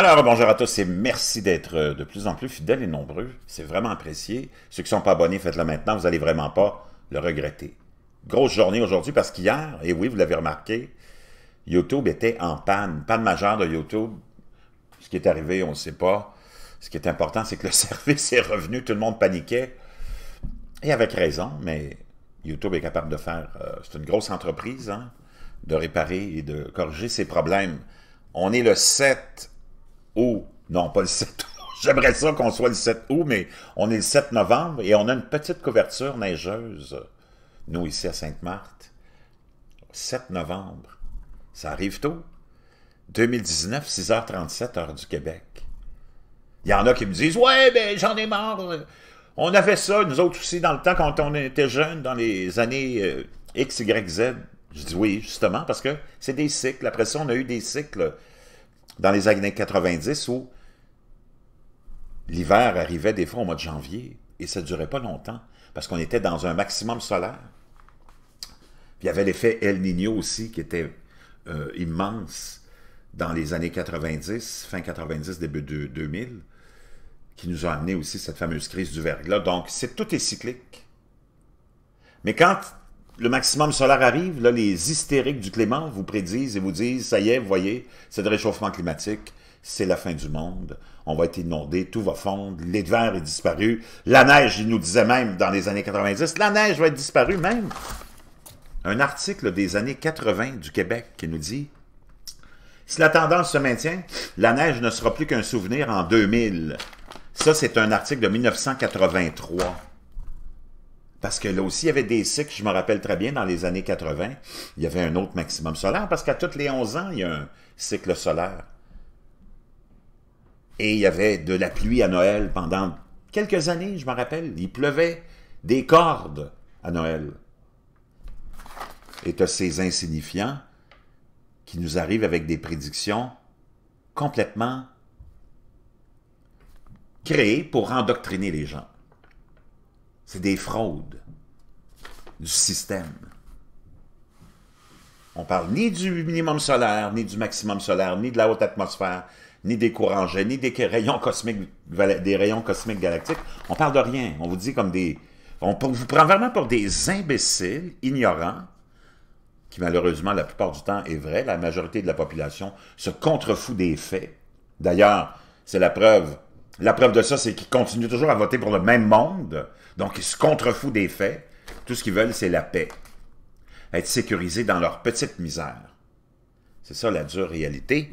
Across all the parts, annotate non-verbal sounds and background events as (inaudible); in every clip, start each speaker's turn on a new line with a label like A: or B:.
A: Alors, bonjour à tous et merci d'être euh, de plus en plus fidèles et nombreux. C'est vraiment apprécié. Ceux qui ne sont pas abonnés, faites-le maintenant. Vous n'allez vraiment pas le regretter. Grosse journée aujourd'hui parce qu'hier, et oui, vous l'avez remarqué, YouTube était en panne. Panne majeure de YouTube. Ce qui est arrivé, on ne sait pas. Ce qui est important, c'est que le (laughs) service est revenu. Tout le monde paniquait. Et avec raison, mais YouTube est capable de faire. Euh, c'est une grosse entreprise, hein, de réparer et de corriger ses problèmes. On est le 7 non, pas le 7 août. (laughs) J'aimerais ça qu'on soit le 7 août, mais on est le 7 novembre et on a une petite couverture neigeuse, nous, ici à Sainte-Marthe. 7 novembre. Ça arrive tôt. 2019, 6h37, heure du Québec. Il y en a qui me disent « Ouais, ben j'en ai marre. On avait ça, nous autres aussi, dans le temps, quand on était jeunes, dans les années euh, X, Y, Z. » Je dis « Oui, justement, parce que c'est des cycles. Après ça, on a eu des cycles dans les années 90 où l'hiver arrivait des fois au mois de janvier et ça ne durait pas longtemps parce qu'on était dans un maximum solaire. il y avait l'effet El Niño aussi qui était euh, immense dans les années 90, fin 90, début de 2000, qui nous a amené aussi cette fameuse crise du verglas. Donc, c'est tout est cyclique. Mais quand le maximum solaire arrive, là, les hystériques du Clément vous prédisent et vous disent, ça y est, vous voyez, c'est le réchauffement climatique, c'est la fin du monde, on va être inondé, tout va fondre, l'hiver est disparu, la neige, ils nous disaient même dans les années 90, la neige va être disparue même. Un article des années 80 du Québec qui nous dit, si la tendance se maintient, la neige ne sera plus qu'un souvenir en 2000. Ça, c'est un article de 1983 parce que là aussi, il y avait des cycles, je me rappelle très bien, dans les années 80, il y avait un autre maximum solaire, parce qu'à tous les 11 ans, il y a un cycle solaire. Et il y avait de la pluie à Noël pendant quelques années, je me rappelle. Il pleuvait des cordes à Noël. Et tu ces insignifiants qui nous arrivent avec des prédictions complètement créées pour endoctriner les gens. C'est des fraudes du système. On parle ni du minimum solaire, ni du maximum solaire, ni de la haute atmosphère, ni des courants jets, ni des (laughs) rayons cosmiques, des rayons cosmiques galactiques. On parle de rien. On vous dit comme des... On vous prend vraiment pour des imbéciles, ignorants, qui malheureusement, la plupart du temps, est vrai. La majorité de la population se contrefout des faits. D'ailleurs, c'est la preuve la preuve de ça, c'est qu'ils continuent toujours à voter pour le même monde. Donc, ils se contrefouent des faits. Tout ce qu'ils veulent, c'est la paix. Être sécurisés dans leur petite misère. C'est ça la dure réalité.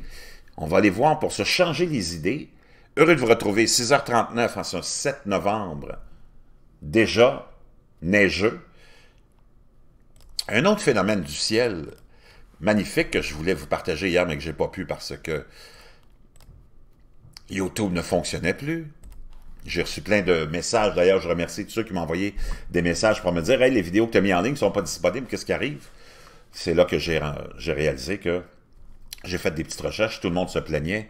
A: On va aller voir pour se changer les idées. Heureux de vous retrouver 6h39 en ce 7 novembre. Déjà neigeux. Un autre phénomène du ciel magnifique que je voulais vous partager hier, mais que je n'ai pas pu parce que YouTube ne fonctionnait plus. J'ai reçu plein de messages. D'ailleurs, je remercie tous ceux qui m'ont envoyé des messages pour me dire Hey, les vidéos que tu as mises en ligne ne sont pas disponibles, qu'est-ce qui arrive C'est là que j'ai réalisé que j'ai fait des petites recherches, tout le monde se plaignait.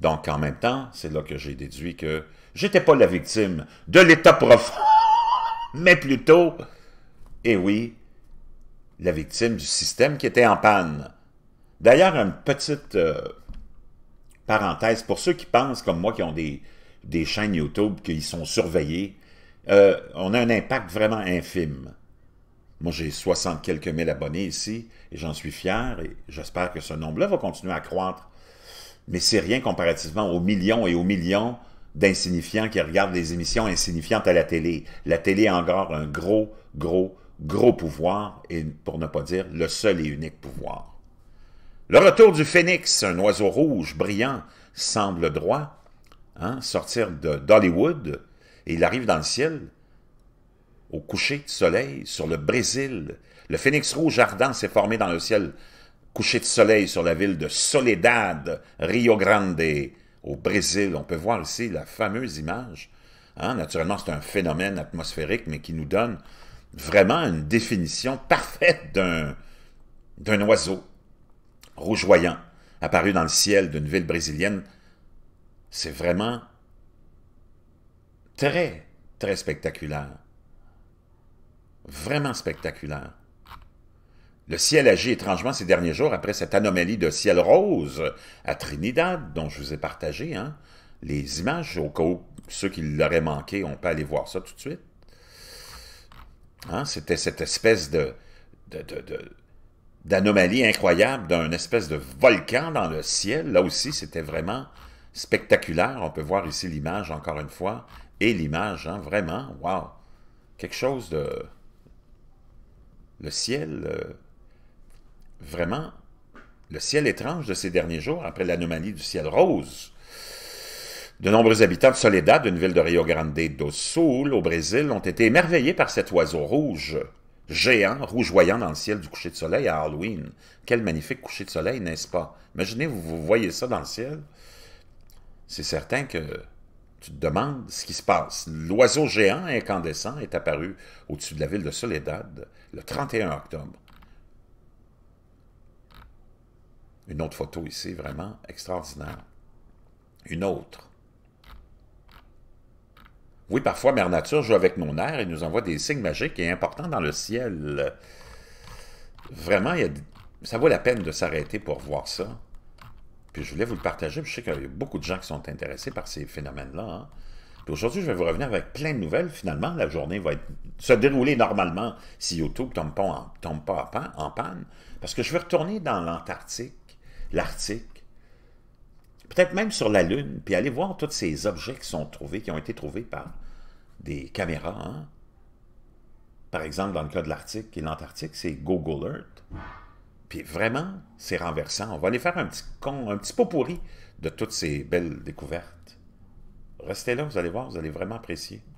A: Donc, en même temps, c'est là que j'ai déduit que j'étais pas la victime de l'état profond, (laughs) mais plutôt, et eh oui, la victime du système qui était en panne. D'ailleurs, une petite. Euh, parenthèse, pour ceux qui pensent, comme moi, qui ont des, des chaînes YouTube, qui sont surveillés, euh, on a un impact vraiment infime. Moi, j'ai 60 quelques mille abonnés ici, et j'en suis fier, et j'espère que ce nombre-là va continuer à croître. Mais c'est rien comparativement aux millions et aux millions d'insignifiants qui regardent les émissions insignifiantes à la télé. La télé a encore un gros, gros, gros pouvoir, et pour ne pas dire le seul et unique pouvoir. Le retour du phénix, un oiseau rouge brillant, semble droit hein, sortir d'Hollywood et il arrive dans le ciel au coucher de soleil sur le Brésil. Le phénix rouge ardent s'est formé dans le ciel coucher de soleil sur la ville de Soledad, Rio Grande, au Brésil. On peut voir ici la fameuse image. Hein, naturellement, c'est un phénomène atmosphérique, mais qui nous donne vraiment une définition parfaite d'un oiseau rougeoyant, apparu dans le ciel d'une ville brésilienne. C'est vraiment très, très spectaculaire. Vraiment spectaculaire. Le ciel agit étrangement ces derniers jours après cette anomalie de ciel rose à Trinidad dont je vous ai partagé hein, les images. Au cas où ceux qui l'auraient manqué, on peut aller voir ça tout de suite. Hein, c'était cette espèce de, de, de d'anomalie incroyable, d'un espèce de volcan dans le ciel. Là aussi, c'était vraiment spectaculaire. On peut voir ici l'image encore une fois, et l'image, hein, vraiment, wow! Quelque chose de... Le ciel, euh, vraiment, le ciel étrange de ces derniers jours, après l'anomalie du ciel rose. De nombreux habitants de Soledad, d'une ville de Rio Grande do Sul, au Brésil, ont été émerveillés par cet oiseau rouge géant, rougeoyant dans le ciel du coucher de soleil à Halloween. Quel magnifique coucher de soleil, n'est-ce pas? Imaginez, vous, voyez ça dans le ciel. C'est certain que tu te demandes ce qui se passe. L'oiseau géant incandescent est apparu au-dessus de la ville de Soledad le 31 octobre. Une autre photo ici, vraiment extraordinaire. Une autre. Oui, parfois, Mère Nature joue avec mon air et nous envoie des signes magiques et importants dans le ciel. Vraiment, ça vaut la peine de s'arrêter pour voir ça. Puis je voulais vous le partager, puis je sais qu'il y a beaucoup de gens qui sont intéressés par ces phénomènes-là. Hein. aujourd'hui, je vais vous revenir avec plein de nouvelles. Finalement, la journée va se dérouler normalement si YouTube ne tombe pas, pas en panne. Parce que je vais retourner dans l'Antarctique, l'Arctique, peut-être même sur la Lune, puis aller voir tous ces objets qui sont trouvés, qui ont été trouvés par des caméras. Hein. Par exemple, dans le cas de l'Arctique et l'Antarctique, c'est Google Earth. Puis vraiment, c'est renversant. On va aller faire un petit, con, un petit pot pourri de toutes ces belles découvertes. Restez là, vous allez voir, vous allez vraiment apprécier.